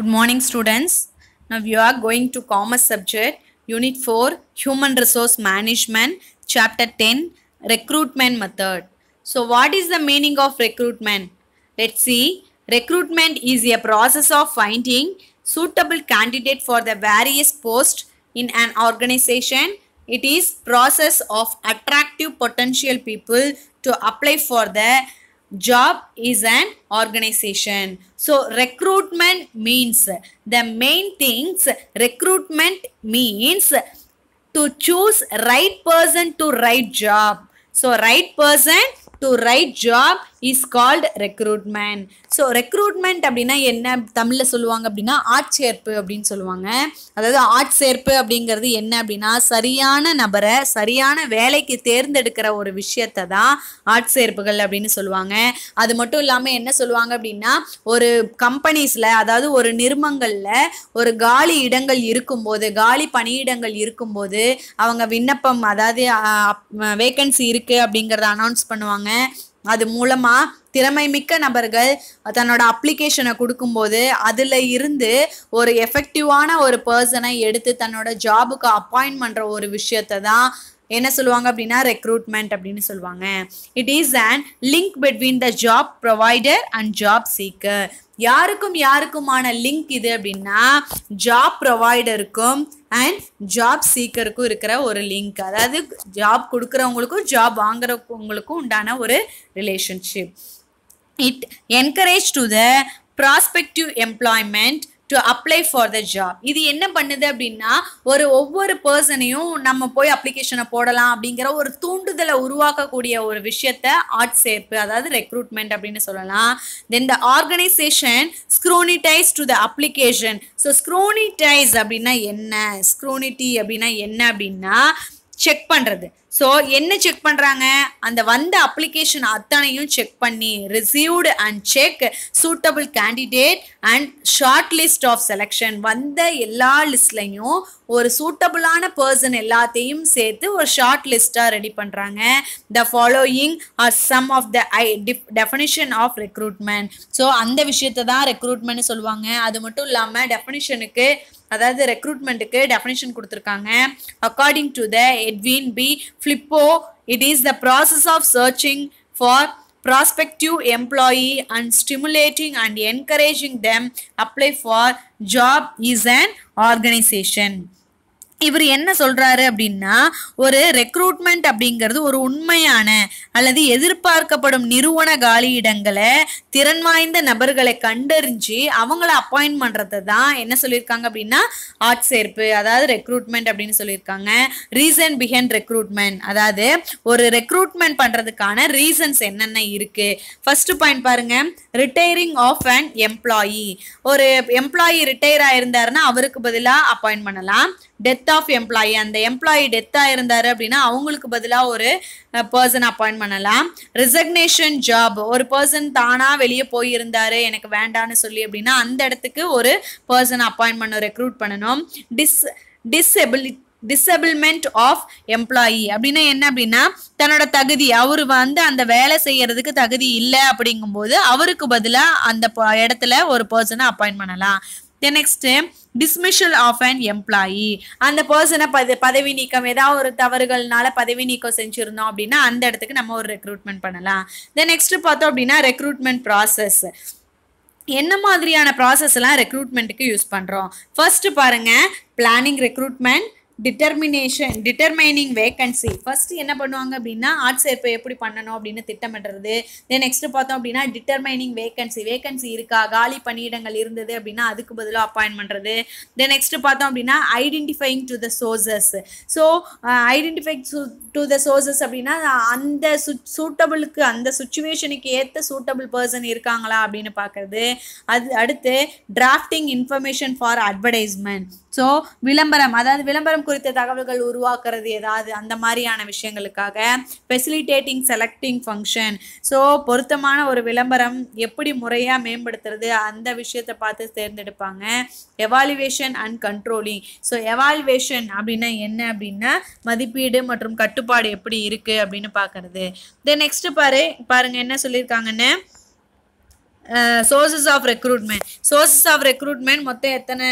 Good morning students. Now you are going to commerce subject unit 4 human resource management chapter 10 recruitment method. So what is the meaning of recruitment? Let's see. Recruitment is a process of finding suitable candidate for the various posts in an organization. It is process of attractive potential people to apply for the job is an organization so recruitment means the main things recruitment means to choose right person to right job. So right person to right job is called recruitment so recruitment அப்படின்னா என்ன தமிழில் சொல்லுவாங்க அப்படின்னா ஆட்சேர்ப்பு அப்படின்னு சொல்லுவாங்க அதாவது ஆட்சேர்ப்பு அப்படிங்கிறது என்ன அப்படின்னா சரியான நபரை சரியான வேலைக்கு தேர்ந்தெடுக்கிற ஒரு விஷயத்தை தான் ஆட்சேர்ப்புகள் அப்படின்னு சொல்லுவாங்க அது மட்டும் இல்லாமல் என்ன சொல்லுவாங்க அப்படின்னா ஒரு கம்பெனிஸில் அதாவது ஒரு நிறுமங்களில் ஒரு காலி இடங்கள் இருக்கும்போது காலி பணியிடங்கள் இருக்கும்போது அவங்க விண்ணப்பம் அதாவது வேக்கன்சி இருக்குது அப்படிங்கிறத அனௌன்ஸ் பண்ணுவாங்க அது மூலமாக திறமை மிக்க நபர்கள் தன்னோட அப்ளிகேஷனை கொடுக்கும்போது அதில் இருந்து ஒரு எஃபெக்டிவான ஒரு பர்சனை எடுத்து தன்னோட ஜாபுக்கு அப்பாயின்ட் பண்ணுற ஒரு விஷயத்தை தான் என்ன சொல்லுவாங்க அப்படின்னா ரெக்ரூட்மெண்ட் அப்படின்னு சொல்லுவாங்க it is and link between the job provider and job seeker யாருக்கும் யாருக்குமான லிங்க் இது அப்படின்னா ஜாப் ப்ரொவைடருக்கும் அண்ட் ஜாப் சீக்கருக்கும் இருக்கிற ஒரு லிங்க் அதாவது ஜாப் கொடுக்குறவங்களுக்கும் ஜாப் வாங்குறவங்களுக்கும் உண்டான ஒரு relationship it encourage to the prospective employment to apply for the job இது என்ன பண்ணுது அப்படின்னா ஒரு ஒவ்வொரு பர்சனையும் நம்ம போய் அப்ளிகேஷனை போடலாம் அப்படிங்கிற ஒரு தூண்டுதலை உருவாக்கக்கூடிய ஒரு விஷயத்த ஆட் சேர்ப்பு அதாவது ரெக்ரூட்மெண்ட் அப்படின்னு சொல்லலாம் then the organization scrutinize to the application so scrutinize அப்படின்னா என்ன ஸ்க்ரோனிட்டி அப்படின்னா என்ன அப்படின்னா செக் பண்ணுறது ஸோ என்ன செக் பண்ணுறாங்க அந்த வந்த அப்ளிகேஷன் அத்தனையும் செக் பண்ணி received and check suitable candidate and short list of selection வந்த எல்லா லிஸ்ட்லையும் ஒரு சூட்டபிளான பர்சன் எல்லாத்தையும் சேர்த்து ஒரு ஷார்ட் லிஸ்ட்டாக ரெடி பண்ணுறாங்க the following are some of the I definition of recruitment so அந்த விஷயத்தை தான் ரெக்ரூட்மெண்ட்னு சொல்லுவாங்க அது மட்டும் இல்லாமல் டெஃபினிஷனுக்கு அதாவது ரெக்ரூட்மெண்ட்டுக்கு டெஃபினேஷன் கொடுத்துருக்காங்க according to the Edwin B Flippo it is the process of searching for prospective employee and stimulating and encouraging them apply for job is and organization இவர் என்ன சொல்கிறாரு அப்படின்னா ஒரு ரெக்ரூட்மெண்ட் அப்படிங்கிறது ஒரு உண்மையான அல்லது எதிர்பார்க்கப்படும் நிறுவன காலியிடங்களை திறன் வாய்ந்த நபர்களை கண்டறிஞ்சு அவங்கள அப்பாயிண்ட் பண்ணுறது தான் என்ன சொல்லியிருக்காங்க அப்படின்னா சேர்ப்பு அதாவது ரெக்ரூட்மெண்ட் அப்படின்னு சொல்லியிருக்காங்க ரீசன் பிஹைண்ட் ரெக்ரூட்மெண்ட் அதாவது ஒரு ரெக்ரூட்மெண்ட் பண்ணுறதுக்கான ரீசன்ஸ் என்னென்ன இருக்குது ஃபர்ஸ்ட் பாயிண்ட் பாருங்க ரிட்டையரிங் ஆஃப் அன் எம்ப்ளாயி ஒரு எம்ப்ளாயி ரிட்டையர் ஆயிருந்தாருன்னா அவருக்கு பதிலாக அப்பாயிண்ட் பண்ணலாம் டெத் ஆஃப் எம்ப்ளாயி அந்த எம்ப்ளாயி டெத்தாக இருந்தார் அப்படின்னா அவங்களுக்கு பதிலாக ஒரு பர்சன் அப்பாயின்ட் பண்ணலாம் ரிசக்னேஷன் ஜாப் ஒரு பர்சன் தானாக வெளியே போயிருந்தார் எனக்கு வேண்டான்னு சொல்லி அப்படின்னா அந்த இடத்துக்கு ஒரு பர்சன் அப்பாயின்ட் பண்ண ரெக்ரூட் பண்ணணும் டிஸ் டிசபிலிட்டி டிசபிள்மெண்ட் ஆஃப் எம்ப்ளாயி அப்படின்னா என்ன அப்படின்னா தன்னோட தகுதி அவர் வந்து அந்த வேலை செய்யறதுக்கு தகுதி இல்லை அப்படிங்கும்போது அவருக்கு பதிலாக அந்த இடத்துல ஒரு பர்சனை அப்பாயின்ட் பண்ணலாம் then next dismissal of an employee அந்த பர்சனை பத பதவி நீக்கம் ஏதாவது ஒரு தவறுகள்னால பதவி நீக்கம் செஞ்சுருந்தோம் அப்படின்னா அந்த இடத்துக்கு நம்ம ஒரு ரெக்ரூட்மெண்ட் பண்ணலாம் தென் நெக்ஸ்ட் பார்த்தோம் அப்படின்னா ரெக்ரூட்மெண்ட் ப்ராசஸ் என்ன மாதிரியான ப்ராசஸ்லாம் ரெக்ரூட்மெண்ட்டுக்கு யூஸ் பண்ணுறோம் ஃபர்ஸ்ட் பாருங்கள் planning recruitment determination determining vacancy first என்ன பண்ணுவாங்க அப்படின்னா ஆர்ட்ஸ் சேர்ப்பை எப்படி பண்ணணும் அப்படின்னு திட்டமிடுறது தென் நெக்ஸ்ட்டு பார்த்தோம் அப்படின்னா டிட்டர்மைனிங் வேக்கன்சி வேக்கன்சி இருக்கா காலி பணியிடங்கள் இருந்தது அப்படின்னா அதுக்கு பதிலாக அப்பாயின் பண்ணுறது தென் நெக்ஸ்ட்டு பார்த்தோம் அப்படின்னா identifying to the sources so identify to the sources அப்படின்னா அந்த சு சூட்டபிளுக்கு அந்த சுச்சுவேஷனுக்கு ஏற்ற சூட்டபிள் பர்சன் இருக்காங்களா அப்படின்னு பார்க்குறது அது அடுத்து drafting information for advertisement so விளம்பரம் அதாவது விளம்பரம் குறித்த தகவல்கள் உருவாக்குறது ஏதாவது அந்த மாதிரியான விஷயங்களுக்காக ஃபெசிலிட்டேட்டிங் செலக்டிங் ஃபங்க்ஷன் ஸோ பொருத்தமான ஒரு விளம்பரம் எப்படி முறையாக மேம்படுத்துறது அந்த விஷயத்தை பார்த்து தேர்ந்தெடுப்பாங்க evaluation and controlling so evaluation அப்படின்னா என்ன அப்படின்னா மதிப்பீடு மற்றும் கட்டுப்பாடு எப்படி இருக்குது அப்படின்னு பார்க்குறது தென் நெக்ஸ்ட்டு பாரு பாருங்கள் என்ன சொல்லியிருக்காங்கன்னு sources of recruitment sources of recruitment மொத்தம் எத்தனை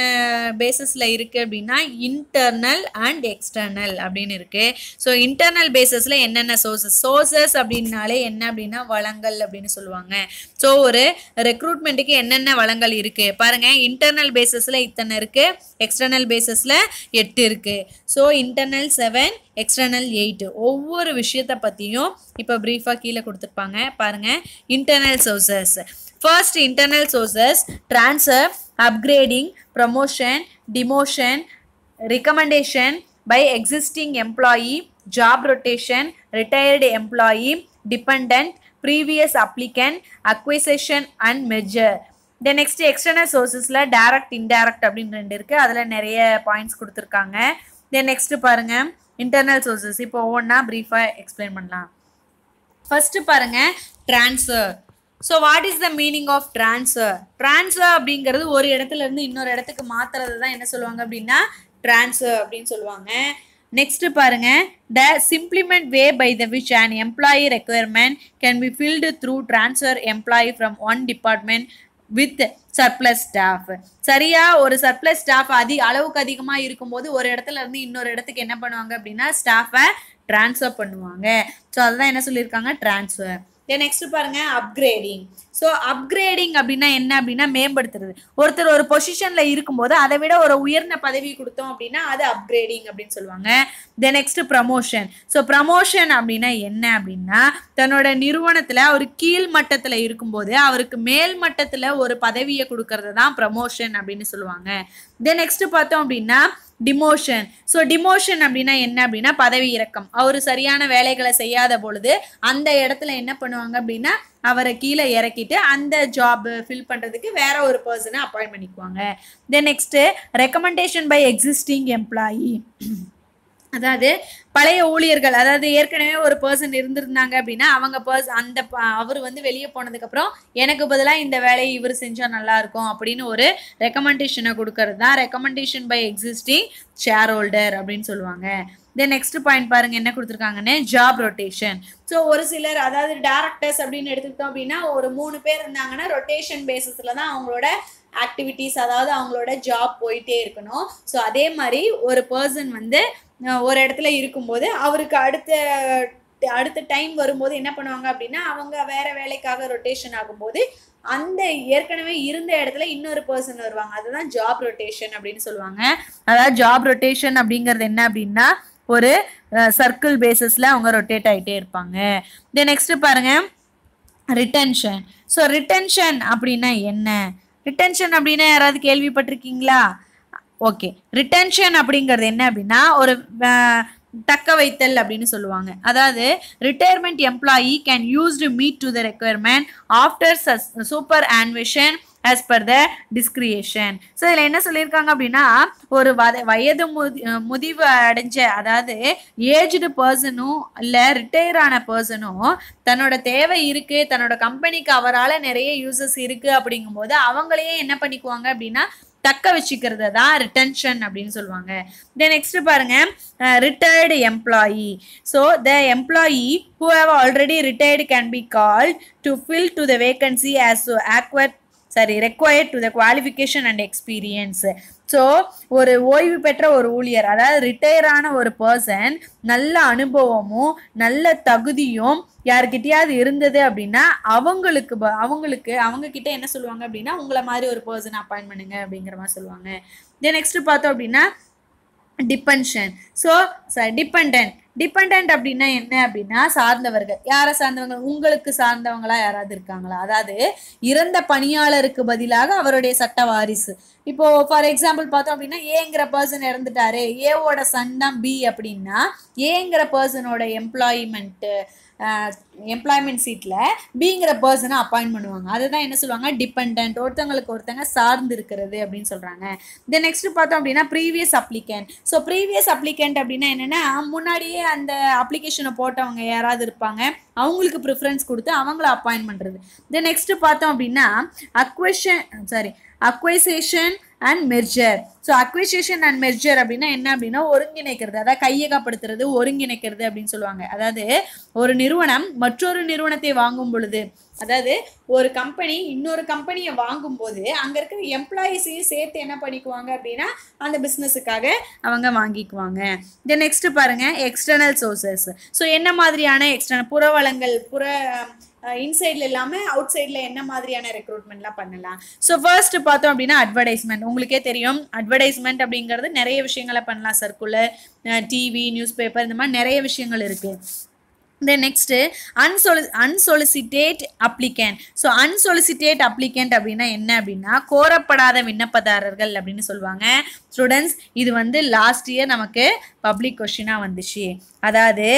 பேசஸில் இருக்குது அப்படின்னா இன்டர்னல் அண்ட் எக்ஸ்டர்னல் அப்படின்னு இருக்குது ஸோ இன்டர்னல் பேசஸில் என்னென்ன சோர்சஸ் சோர்சஸ் அப்படின்னாலே என்ன அப்படின்னா வளங்கள் அப்படின்னு சொல்லுவாங்க ஸோ ஒரு ரெக்ரூட்மெண்ட்டுக்கு என்னென்ன வளங்கள் இருக்குது பாருங்கள் இன்டர்னல் பேசஸில் இத்தனை இருக்குது எக்ஸ்டர்னல் பேசஸில் எட்டு இருக்குது so internal seven external eight ஒவ்வொரு விஷயத்தை பற்றியும் இப்போ ப்ரீஃபாக கீழே கொடுத்துருப்பாங்க பாருங்கள் internal sources First internal sources transfer, upgrading, promotion, demotion, recommendation by existing employee, job rotation, retired employee, dependent, previous applicant, acquisition and merger. Then next external சோர்ஸஸில் direct indirect அப்படின்னு ரெண்டு இருக்குது அதில் நிறைய பாயிண்ட்ஸ் கொடுத்துருக்காங்க தென் நெக்ஸ்ட் பாருங்கள் internal sources இப்போ ஒவ்வொன்றா ப்ரீஃபாக எக்ஸ்பிளைன் பண்ணலாம் ஃபஸ்ட்டு பாருங்கள் transfer so what is the meaning of transfer transfer அப்படிங்கிறது ஒரு இடத்துல இருந்து இன்னொரு இடத்துக்கு மாத்துறது தான் என்ன சொல்லுவாங்க அப்படின்னா ட்ரான்ஸ்ஃபர் அப்படின்னு சொல்லுவாங்க நெக்ஸ்ட் பாருங்க the simplest way by the which and employee requirement can be filled through transfer employee from one department with surplus staff சரியா ஒரு சர்ப்ளஸ் ஸ்டாஃப் அதிக அளவுக்கு அதிகமாக இருக்கும்போது ஒரு இடத்துல இருந்து இன்னொரு இடத்துக்கு என்ன பண்ணுவாங்க அப்படின்னா ஸ்டாஃபை ட்ரான்ஸ்ஃபர் பண்ணுவாங்க ஸோ அதுதான் என்ன சொல்லியிருக்காங்க ட்ரான்ஸ்ஃபர் தென் நெக்ஸ்ட் பாருங்க அப்கிரேடிங் ஸோ அப்கிரேடிங் அப்படின்னா என்ன அப்படின்னா மேம்படுத்துறது ஒருத்தர் ஒரு பொசிஷன்ல இருக்கும்போது அதை விட ஒரு உயர்ந்த பதவி கொடுத்தோம் அப்படின்னா அது அப்கிரேடிங் அப்படின்னு சொல்லுவாங்க then next promotion so promotion அப்படின்னா என்ன அப்படின்னா தன்னோட நிறுவனத்தில் ஒரு கீழ் மட்டத்தில் இருக்கும்போது அவருக்கு மேல் மட்டத்தில் ஒரு பதவியை கொடுக்கறது தான் ப்ரமோஷன் அப்படின்னு சொல்லுவாங்க தென் நெக்ஸ்ட் பார்த்தோம் அப்படின்னா டிமோஷன் ஸோ டிமோஷன் அப்படின்னா என்ன அப்படின்னா பதவி இறக்கம் அவர் சரியான வேலைகளை செய்யாத பொழுது அந்த இடத்துல என்ன பண்ணுவாங்க அப்படின்னா அவரை கீழே இறக்கிட்டு அந்த ஜாப் ஃபில் பண்ணுறதுக்கு வேற ஒரு பர்சனை அப்பாயின்ட் பண்ணிக்குவாங்க then next recommendation by existing employee அதாவது பழைய ஊழியர்கள் அதாவது ஏற்கனவே ஒரு பர்சன் இருந்திருந்தாங்க அப்படின்னா அவங்க பர்ஸ் அந்த அவர் வந்து வெளியே போனதுக்கப்புறம் எனக்கு பதிலாக இந்த வேலையை இவர் செஞ்சால் நல்லாயிருக்கும் அப்படின்னு ஒரு ரெக்கமெண்டேஷனை கொடுக்கறது தான் recommendation by existing shareholder அப்படின்னு சொல்லுவாங்க தென் நெக்ஸ்ட் பாயிண்ட் பாருங்க என்ன கொடுத்துருக்காங்கன்னு ஜாப் ரொட்டேஷன் ஸோ ஒரு சிலர் அதாவது டேரக்டர்ஸ் அப்படின்னு எடுத்துக்கிட்டோம் அப்படின்னா ஒரு மூணு பேர் இருந்தாங்கன்னா ரொட்டேஷன் பேசிஸில் தான் அவங்களோட ஆக்டிவிட்டீஸ் அதாவது அவங்களோட ஜாப் போயிட்டே இருக்கணும் ஸோ அதே மாதிரி ஒரு பர்சன் வந்து ஒரு இடத்துல இருக்கும்போது அவருக்கு அடுத்த அடுத்த டைம் வரும்போது என்ன பண்ணுவாங்க அப்படின்னா அவங்க வேற வேலைக்காக ரொட்டேஷன் ஆகும்போது அந்த ஏற்கனவே இருந்த இடத்துல இன்னொரு பர்சன் வருவாங்க அதுதான் ஜாப் ரொட்டேஷன் அப்படின்னு சொல்லுவாங்க அதாவது ஜாப் ரொட்டேஷன் அப்படிங்கிறது என்ன அப்படின்னா ஒரு சர்க்கிள் பேசிஸில் அவங்க ரொட்டேட் ஆகிட்டே இருப்பாங்க தென் நெக்ஸ்ட்டு பாருங்க ரிட்டன்ஷன் ஸோ ரிட்டன்ஷன் அப்படின்னா என்ன ரிட்டன்ஷன் அப்படின்னா யாராவது கேள்விப்பட்டிருக்கீங்களா ஓகே ரிட்டன்ஷன் அப்படிங்கிறது என்ன அப்படின்னா ஒரு தக்க வைத்தல் அப்படின்னு சொல்லுவாங்க அதாவது retirement employee can to meet to the requirement after superannuation as per the discretion so இதில் என்ன சொல்லியிருக்காங்க அப்படின்னா ஒரு வத வயது முதி முதிவு அடைஞ்ச அதாவது ஏஜ்டு பர்சனும் இல்லை ரிட்டையர் ஆன பர்சனும் தன்னோட தேவை இருக்குது தன்னோட கம்பெனிக்கு அவரால் நிறைய யூசஸ் இருக்குது அப்படிங்கும்போது அவங்களையே என்ன பண்ணிக்குவாங்க அப்படின்னா தக்க வச்சுக்கிறது தான் ரிட்டன்ஷன் அப்படின்னு சொல்லுவாங்க தென் நெக்ஸ்ட் பாருங்க retired employee so the employee who have already retired can be called to fill to the vacancy as awkward sorry required to the qualification and experience so ஒரு ஓய்வு பெற்ற ஒரு ஊழியர் அதாவது ரிட்டையரான ஒரு பர்சன் நல்ல அனுபவமும் நல்ல தகுதியும் யார்கிட்டயாவது இருந்தது அப்படின்னா அவங்களுக்கு அவங்களுக்கு அவங்க கிட்ட என்ன சொல்லுவாங்க அப்படின்னா உங்களை மாதிரி ஒரு பர்சன் அப்பாயின் பண்ணுங்க அப்படிங்கிற மாதிரி சொல்லுவாங்க தென் நெக்ஸ்ட் பார்த்தோம் அப்படின்னா டிபென்ஷன் ஸோ டிபெண்டன்ட் டிபெண்ட் அப்படின்னா என்ன அப்படின்னா சார்ந்தவர்கள் யாரை சார்ந்தவங்க உங்களுக்கு சார்ந்தவங்களா யாராவது இருக்காங்களா அதாவது இறந்த பணியாளருக்கு பதிலாக அவருடைய சட்ட வாரிசு இப்போ ஃபார் எக்ஸாம்பிள் பார்த்தோம் அப்படின்னா ஏங்கிற பர்சன் இறந்துட்டாரு ஏவோட சன் தான் பி அப்படின்னா ஏங்கிற பர்சனோட எம்ப்ளாய்மெண்ட்டு எம்ப்ளாய்மெண்ட் சீட்டில் பிங்கிற பர்சனை அப்பாயிண்ட் பண்ணுவாங்க அதை தான் என்ன சொல்லுவாங்க டிபெண்ட் ஒருத்தங்களுக்கு ஒருத்தங்க சார்ந்து இருக்கிறது அப்படின்னு சொல்கிறாங்க தென் நெக்ஸ்ட் பார்த்தோம் அப்படின்னா previous applicant so previous applicant அப்படின்னா என்னென்னா முன்னாடியே அந்த அப்ளிகேஷனை போட்டவங்க யாராவது இருப்பாங்க அவங்களுக்கு ப்ரிஃபரன்ஸ் கொடுத்து அவங்கள அப்பாயின்ட் பண்ணுறது தென் நெக்ஸ்ட் பார்த்தோம் அப்படின்னா acquisition sorry acquisition and merger so acquisition and merger அப்படின்னா என்ன அப்படின்னா ஒருங்கிணைக்கிறது அதாவது கையகப்படுத்துறது ஒருங்கிணைக்கிறது அப்படின்னு சொல்லுவாங்க அதாவது ஒரு நிறுவனம் மற்றொரு நிறுவனத்தை வாங்கும் பொழுது அதாவது ஒரு கம்பெனி இன்னொரு கம்பெனியை வாங்கும்போது அங்கே இருக்கிற எம்ப்ளாயீஸையும் சேர்த்து என்ன பண்ணிக்குவாங்க அப்படின்னா அந்த பிஸ்னஸுக்காக அவங்க வாங்கிக்குவாங்க இந்த நெக்ஸ்ட் பாருங்கள் எக்ஸ்டர்னல் சோர்சஸ் ஸோ என்ன மாதிரியான எக்ஸ்டர்னல் புற வளங்கள் புற இன்சைட்ல இல்லாம அவுட் சைட்ல என்ன மாதிரியான எல்லாம் பண்ணலாம் சோ ஃபர்ஸ்ட் பார்த்தோம் அப்படின்னா அட்வர்டைஸ்மெண்ட் உங்களுக்கே தெரியும் அட்வர்டைஸ்மெண்ட் அப்படிங்கிறது நிறைய விஷயங்களை பண்ணலாம் சர்க்குலர் டிவி நியூஸ் பேப்பர் இந்த மாதிரி நிறைய விஷயங்கள் இருக்கு தென் நெக்ஸ்ட்டு அன்சொலி unsolicited applicant so unsolicited applicant அப்படின்னா என்ன அப்படின்னா கோரப்படாத விண்ணப்பதாரர்கள் அப்படின்னு சொல்லுவாங்க ஸ்டூடெண்ட்ஸ் இது வந்து லாஸ்ட் இயர் நமக்கு பப்ளிக் கொஷினாக வந்துச்சு அதாவது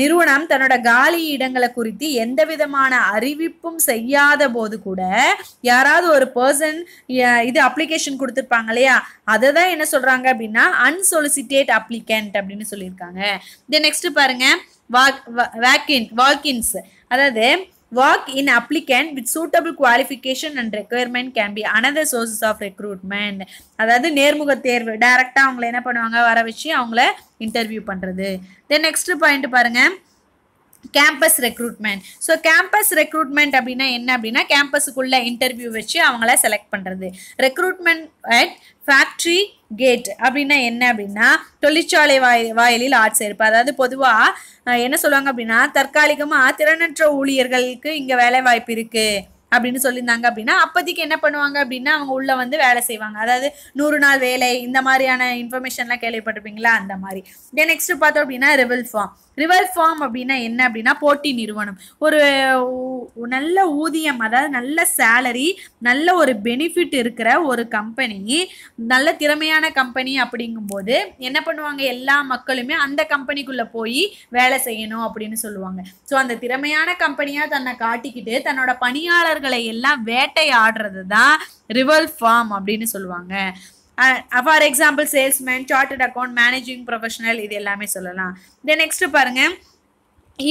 நிறுவனம் தன்னோட காலி இடங்களை குறித்து எந்த விதமான அறிவிப்பும் செய்யாத போது கூட யாராவது ஒரு பர்சன் இது அப்ளிகேஷன் கொடுத்துருப்பாங்க இல்லையா அதை தான் என்ன சொல்கிறாங்க அப்படின்னா அன்சொலிசிட்டேட் அப்ளிகேண்ட் அப்படின்னு சொல்லியிருக்காங்க தென் நெக்ஸ்ட்டு பாருங்கள் வாக் வேக்கின் வாக்கின்ஸ் அதாவது walk in applicant with suitable qualification and requirement can be another sources of recruitment அதாவது நேர்முக தேர்வு டைரக்டாக அவங்கள என்ன பண்ணுவாங்க வர வச்சு அவங்கள இன்டர்வியூ பண்ணுறது தென் நெக்ஸ்ட் பாயிண்ட் பாருங்கள் campus recruitment so campus recruitment அப்படின்னா என்ன அப்படின்னா கேம்பஸுக்குள்ளே இன்டர்வியூ வச்சு அவங்கள செலக்ட் பண்ணுறது ரெக்ரூட்மெண்ட் அட் ஃபேக்ட்ரி கேட் அப்படின்னா என்ன அப்படின்னா தொழிற்சாலை வாய் வாயிலில் ஆட்சேர்ப்பு அதாவது பொதுவாக என்ன சொல்லுவாங்க அப்படின்னா தற்காலிகமாக திறனற்ற ஊழியர்களுக்கு இங்கே வேலை வாய்ப்பு இருக்குது அப்படின்னு சொல்லியிருந்தாங்க அப்படின்னா அப்போதைக்கு என்ன பண்ணுவாங்க அப்படின்னா அவங்க உள்ளே வந்து வேலை செய்வாங்க அதாவது நூறு நாள் வேலை இந்த மாதிரியான இன்ஃபர்மேஷன்லாம் கேள்விப்பட்டிருப்பீங்களா அந்த மாதிரி தென் நெக்ஸ்ட் பார்த்தோம் அப்படின்னா ரிவல் ஃபார்ம் ரிவல் ஃபார்ம் அப்படின்னா என்ன அப்படின்னா போட்டி நிறுவனம் ஒரு நல்ல ஊதியம் அதாவது நல்ல சேலரி நல்ல ஒரு பெனிஃபிட் இருக்கிற ஒரு கம்பெனி நல்ல திறமையான கம்பெனி அப்படிங்கும்போது என்ன பண்ணுவாங்க எல்லா மக்களுமே அந்த கம்பெனிக்குள்ளே போய் வேலை செய்யணும் அப்படின்னு சொல்லுவாங்க ஸோ அந்த திறமையான கம்பெனியாக தன்னை காட்டிக்கிட்டு தன்னோட பணியாளர் மாடுகளை எல்லாம் வேட்டையாடுறது தான் ரிவல் ஃபார்ம் அப்படின்னு சொல்லுவாங்க for example salesman chartered account managing professional இது எல்லாமே சொல்லலாம் தென் நெக்ஸ்ட் பாருங்க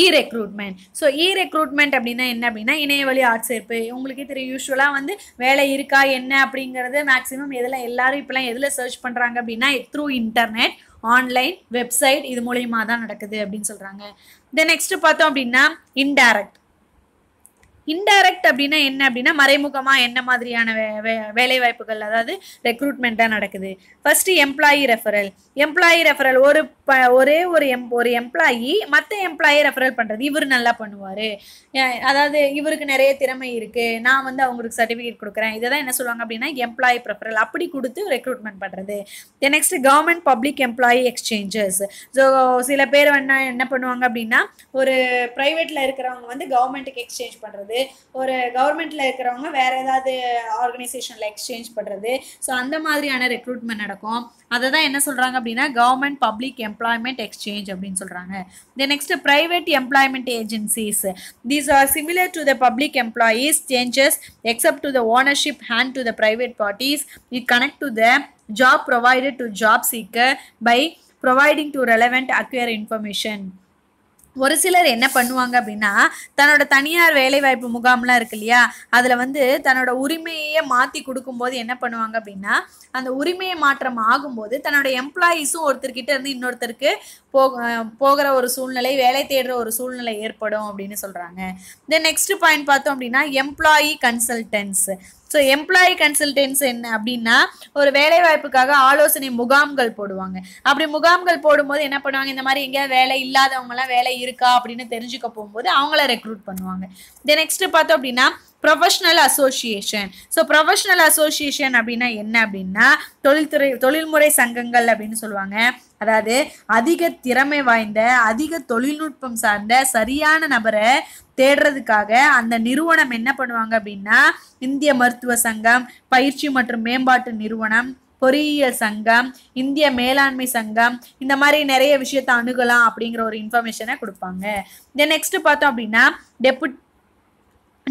e recruitment so e recruitment அப்படின்னா என்ன அப்படின்னா இணையவழி ஆட்சேர்ப்பு உங்களுக்கே தெரியும் யூஸ்வலாக வந்து வேலை இருக்கா என்ன அப்படிங்கிறது மேக்ஸிமம் எதில் எல்லாரும் இப்போலாம் எதில் சர்ச் பண்ணுறாங்க அப்படின்னா த்ரூ இன்டர்நெட் ஆன்லைன் வெப்சைட் இது மூலியமாக தான் நடக்குது அப்படின்னு சொல்கிறாங்க தென் நெக்ஸ்ட் பார்த்தோம் அப்படின்னா இன்டைரக்ட் இன்டைரக்ட் அப்படின்னா என்ன அப்படின்னா மறைமுகமாக என்ன மாதிரியான வே வே வேலைவாய்ப்புகள் அதாவது ரெக்ரூட்மெண்ட்டாக நடக்குது first employee referral employee referral ஒரு ப ஒரே ஒரு எம் ஒரு எம்ப்ளாயி மற்ற எம்ப்ளாயி ரெஃபரல் பண்ணுறது இவர் நல்லா பண்ணுவார் அதாவது இவருக்கு நிறைய திறமை இருக்குது நான் வந்து அவங்களுக்கு சர்டிஃபிகேட் கொடுக்குறேன் இதை தான் என்ன சொல்லுவாங்க அப்படின்னா எம்ப்ளாயி ப்ரெஃபரல் அப்படி கொடுத்து ரெக்ரூட்மெண்ட் பண்ணுறது next government public employee exchanges so சில பேர் வேணால் என்ன பண்ணுவாங்க அப்படின்னா ஒரு ப்ரைவேட்டில் இருக்கிறவங்க வந்து கவர்மெண்ட்டுக்கு எக்ஸ்சேஞ்ச் பண்ணுறது ஒரு கவர்மெண்ட்டில் இருக்கிறவங்க வேறு ஏதாவது ஆர்கனைசேஷனில் எக்ஸ்சேஞ்ச் பண்ணுறது ஸோ அந்த மாதிரியான ரெக்ரூட்மெண்ட் நடக்கும் அதை தான் என்ன சொல்கிறாங்க அப்படின்னா கவர்மெண்ட் பப்ளிக் எம்ப்ளாய்மெண்ட் எக்ஸ்சேஞ்ச் அப்படின்னு சொல்கிறாங்க the next private employment agencies these are similar to the public employees changes except to the ownership hand to the private parties it connect to the job provided to job seeker by providing to relevant acquire information ஒரு சிலர் என்ன பண்ணுவாங்க அப்படின்னா தன்னோட தனியார் வேலைவாய்ப்பு முகாம்லாம் இருக்கு இல்லையா அதில் வந்து தன்னோட உரிமையை மாற்றி கொடுக்கும்போது என்ன பண்ணுவாங்க அப்படின்னா அந்த உரிமையை மாற்றம் ஆகும்போது தன்னோட எம்ப்ளாயீஸும் ஒருத்தர்கிட்ட இருந்து இன்னொருத்தருக்கு போகிற ஒரு சூழ்நிலை வேலை தேடுற ஒரு சூழ்நிலை ஏற்படும் அப்படின்னு சொல்கிறாங்க தென் நெக்ஸ்ட் பாயிண்ட் பார்த்தோம் அப்படின்னா employee consultants so employee consultants என்ன அப்படின்னா ஒரு வேலைவாய்ப்புக்காக ஆலோசனை முகாம்கள் போடுவாங்க அப்படி முகாம்கள் போடும்போது என்ன பண்ணுவாங்க இந்த மாதிரி எங்கேயாவது வேலை இல்லாதவங்கலாம் வேலை இருக்கா அப்படின்னு தெரிஞ்சுக்க போகும்போது அவங்கள ரெக்ரூட் பண்ணுவாங்க தென் நெக்ஸ்ட் பார்த்தோம் அப்படின்னா professional association so professional association அப்படின்னா என்ன அப்படின்னா தொழில்துறை தொழில்முறை சங்கங்கள் அப்படின்னு சொல்லுவாங்க அதாவது அதிக திறமை வாய்ந்த அதிக தொழில்நுட்பம் சார்ந்த சரியான நபரை தேடுறதுக்காக அந்த நிறுவனம் என்ன பண்ணுவாங்க அப்படின்னா இந்திய மருத்துவ சங்கம் பயிற்சி மற்றும் மேம்பாட்டு நிறுவனம் பொறியியல் சங்கம் இந்திய மேலாண்மை சங்கம் இந்த மாதிரி நிறைய விஷயத்தை அணுகலாம் அப்படிங்கிற ஒரு இன்ஃபர்மேஷனை கொடுப்பாங்க தென் நெக்ஸ்ட் பார்த்தோம் அப்படின்னா டெப்பு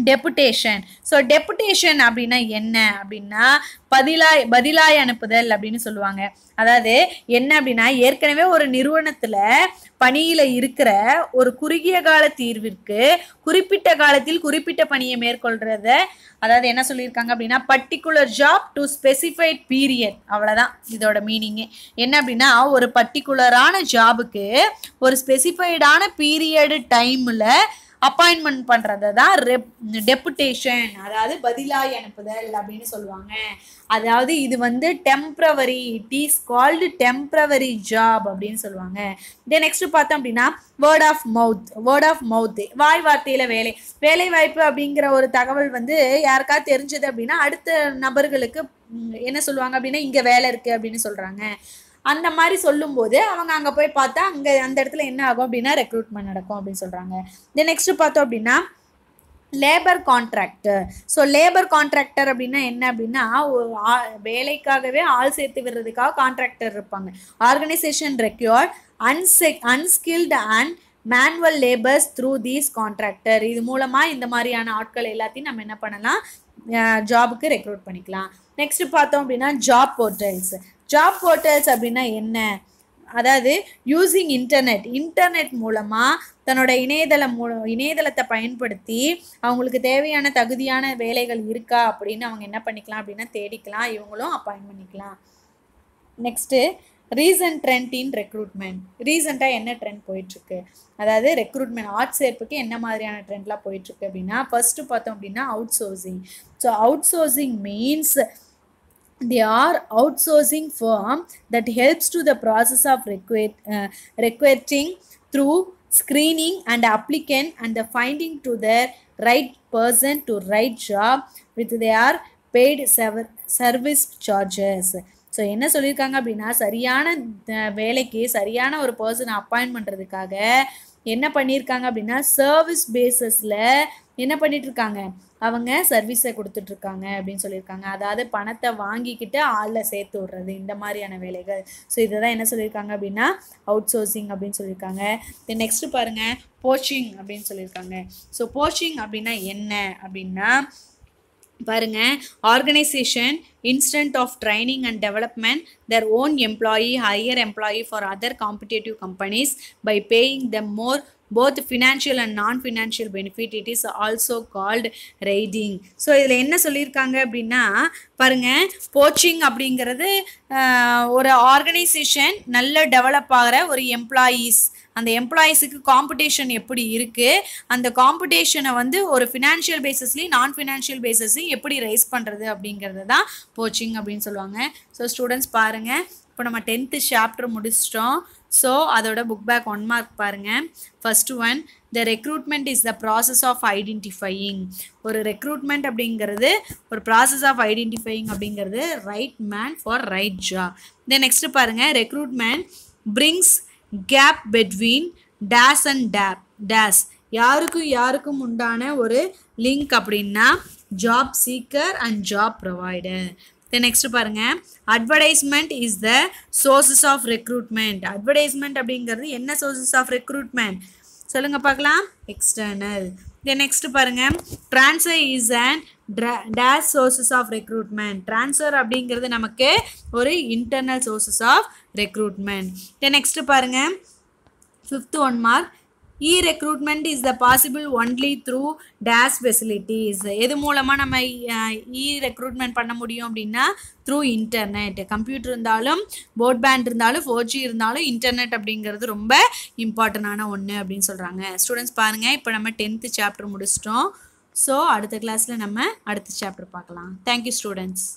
டெப்புடேஷன் ஸோ டெப்புடேஷன் அப்படின்னா என்ன அப்படின்னா பதிலாய் பதிலாய் அனுப்புதல் அப்படின்னு சொல்லுவாங்க அதாவது என்ன அப்படின்னா ஏற்கனவே ஒரு நிறுவனத்தில் பணியில் இருக்கிற ஒரு குறுகிய கால தீர்விற்கு குறிப்பிட்ட காலத்தில் குறிப்பிட்ட பணியை மேற்கொள்கிறத அதாவது என்ன சொல்லியிருக்காங்க அப்படின்னா particular job to specified period அவ்வளோதான் இதோட மீனிங்கு என்ன அப்படின்னா ஒரு பர்டிகுலரான ஜாபுக்கு ஒரு ஸ்பெசிஃபைடான பீரியடு டைமில் அப்பாயின்மெண்ட் பண்ணுறதை தான் ரெப் டெப்புடேஷன் அதாவது பதிலாய் அனுப்புதல் அப்படின்னு சொல்லுவாங்க அதாவது இது வந்து temporary it is called temporary job அப்படின்னு சொல்லுவாங்க இதே நெக்ஸ்ட் பார்த்தோம் அப்படின்னா word of mouth word of mouth வாய் வார்த்தையில் வேலை வேலை வாய்ப்பு அப்படிங்கிற ஒரு தகவல் வந்து யாருக்கா தெரிஞ்சது அப்படின்னா அடுத்த நபர்களுக்கு என்ன சொல்லுவாங்க அப்படின்னா இங்கே வேலை இருக்குது அப்படின்னு சொல்கிறாங்க அந்த மாதிரி சொல்லும்போது அவங்க அங்கே போய் பார்த்தா அங்கே அந்த இடத்துல என்ன ஆகும் அப்படின்னா ரெக்ரூட்மெண்ட் நடக்கும் அப்படின்னு சொல்கிறாங்க தென் நெக்ஸ்ட்டு பார்த்தோம் அப்படின்னா labour contractor so labour contractor அப்படின்னா என்ன அப்படின்னா வேலைக்காகவே ஆள் சேர்த்து விடுறதுக்காக கான்ட்ராக்டர் இருப்பாங்க ஆர்கனைசேஷன் ரெக்யூர் அன்செக் unskilled and manual labours through these contractor இது மூலமாக இந்த மாதிரியான ஆட்கள் எல்லாத்தையும் நம்ம என்ன பண்ணலாம் ஜாபுக்கு ரெக்ரூட் பண்ணிக்கலாம் நெக்ஸ்ட் பார்த்தோம் அப்படின்னா ஜாப் போர்ட்டல்ஸ் ஜாப் போர்ட்டல்ஸ் அப்படின்னா என்ன அதாவது யூஸிங் இன்டர்நெட் இன்டர்நெட் மூலமாக தன்னோட இணையதளம் மூலம் இணையதளத்தை பயன்படுத்தி அவங்களுக்கு தேவையான தகுதியான வேலைகள் இருக்கா அப்படின்னு அவங்க என்ன பண்ணிக்கலாம் அப்படின்னா தேடிக்கலாம் இவங்களும் அப்பாயின் பண்ணிக்கலாம் next recent trend in recruitment ரீசெண்டாக என்ன ட்ரெண்ட் போயிட்டுருக்கு அதாவது ரெக்ரூட்மெண்ட் ஆர்ட் சேர்ப்புக்கு என்ன மாதிரியான ட்ரெண்ட்லாம் போயிட்டுருக்கு அப்படின்னா ஃபஸ்ட்டு பார்த்தோம் அப்படின்னா outsourcing so outsourcing means they are outsourcing firm that helps to the process of requite, uh, requesting through screening and applicant and the finding to their right person to right job with their paid service charges so என்ன சொல்லியிருக்காங்க அப்படின்னா சரியான வேலைக்கு சரியான ஒரு பர்சனை appoint பண்ணுறதுக்காக என்ன பண்ணியிருக்காங்க அப்படின்னா சர்வீஸ் பேஸஸில் என்ன பண்ணிகிட்ருக்காங்க அவங்க சர்வீஸை கொடுத்துட்ருக்காங்க அப்படின்னு சொல்லியிருக்காங்க அதாவது பணத்தை வாங்கிக்கிட்டு ஆளில் சேர்த்து விடுறது இந்த மாதிரியான வேலைகள் ஸோ இதை தான் என்ன சொல்லியிருக்காங்க அப்படின்னா அவுட் சோர்சிங் அப்படின்னு சொல்லியிருக்காங்க தென் நெக்ஸ்ட்டு பாருங்கள் போச்சிங் அப்படின்னு சொல்லியிருக்காங்க ஸோ போச்சிங் அப்படின்னா என்ன அப்படின்னா பாருங்க organisation instant of training and development their own employee hire employee for other competitive companies by paying the more both financial and non financial benefit it is also called raiding so இதில் என்ன சொல்லியிருக்காங்க அப்படின்னா பாருங்கள் coaching அப்படிங்கிறது ஒரு organisation நல்ல develop ஆகிற ஒரு எம்ப்ளாயீஸ் அந்த எம்ப்ளாயீஸுக்கு காம்படிஷன் எப்படி இருக்குது அந்த காம்படிஷனை வந்து ஒரு ஃபினான்ஷியல் பேசிஸ்லேயும் நான் ஃபினான்ஷியல் பேசிஸ்லையும் எப்படி ரைஸ் பண்ணுறது அப்படிங்கிறது தான் கோச்சிங் அப்படின்னு சொல்லுவாங்க ஸோ ஸ்டூடெண்ட்ஸ் பாருங்கள் இப்போ நம்ம டென்த்து சாப்டர் முடிச்சிட்டோம் ஸோ அதோட புக் பேக் ஒன் மார்க் பாருங்கள் first one the recruitment is the process of identifying ஒரு ரெக்ரூட்மெண்ட் அப்படிங்கிறது ஒரு ப்ராசஸ் ஆஃப் ஐடென்டிஃபையிங் அப்படிங்கிறது ரைட் மேன் ஃபார் ரைட் ஜா தென் நெக்ஸ்ட்டு பாருங்கள் ரெக்ரூட்மெண்ட் பிரிங்ஸ் கேப் பெட்வீன் டேஸ் அண்ட் டேப் டேஸ் யாருக்கும் யாருக்கும் உண்டான ஒரு லிங்க் அப்படின்னா job seeker and job provider next பாருங்கள் advertisement is the sources of recruitment advertisement அப்படிங்கிறது என்ன சோர்சஸ் ஆஃப் ரெக்ரூட்மெண்ட் சொல்லுங்கள் பார்க்கலாம் எக்ஸ்டர்னல் தென் நெக்ஸ்ட் பாருங்க transfer is and dash sources of recruitment transfer அப்படிங்கிறது நமக்கு ஒரு internal sources of recruitment then next பாருங்கள் fifth one mark e recruitment is the possible only through dash facilities எது மூலமாக நம்ம இ ரெக்ரூட்மெண்ட் பண்ண முடியும் அப்படின்னா த்ரூ இன்டர்நெட் கம்ப்யூட்டர் இருந்தாலும் போட்பேண்ட் பேண்ட் இருந்தாலும் ஃபோர் ஜி இருந்தாலும் இன்டர்நெட் அப்படிங்கிறது ரொம்ப இம்பார்ட்டண்டான ஒன்று அப்படின்னு சொல்கிறாங்க ஸ்டூடெண்ட்ஸ் பாருங்கள் இப்போ நம்ம டென்த்து சாப்டர் முடிச்சிட்டோம் ஸோ அடுத்த கிளாஸில் நம்ம அடுத்த சாப்டர் பார்க்கலாம் தேங்க்யூ ஸ்டூடெண்ட்ஸ்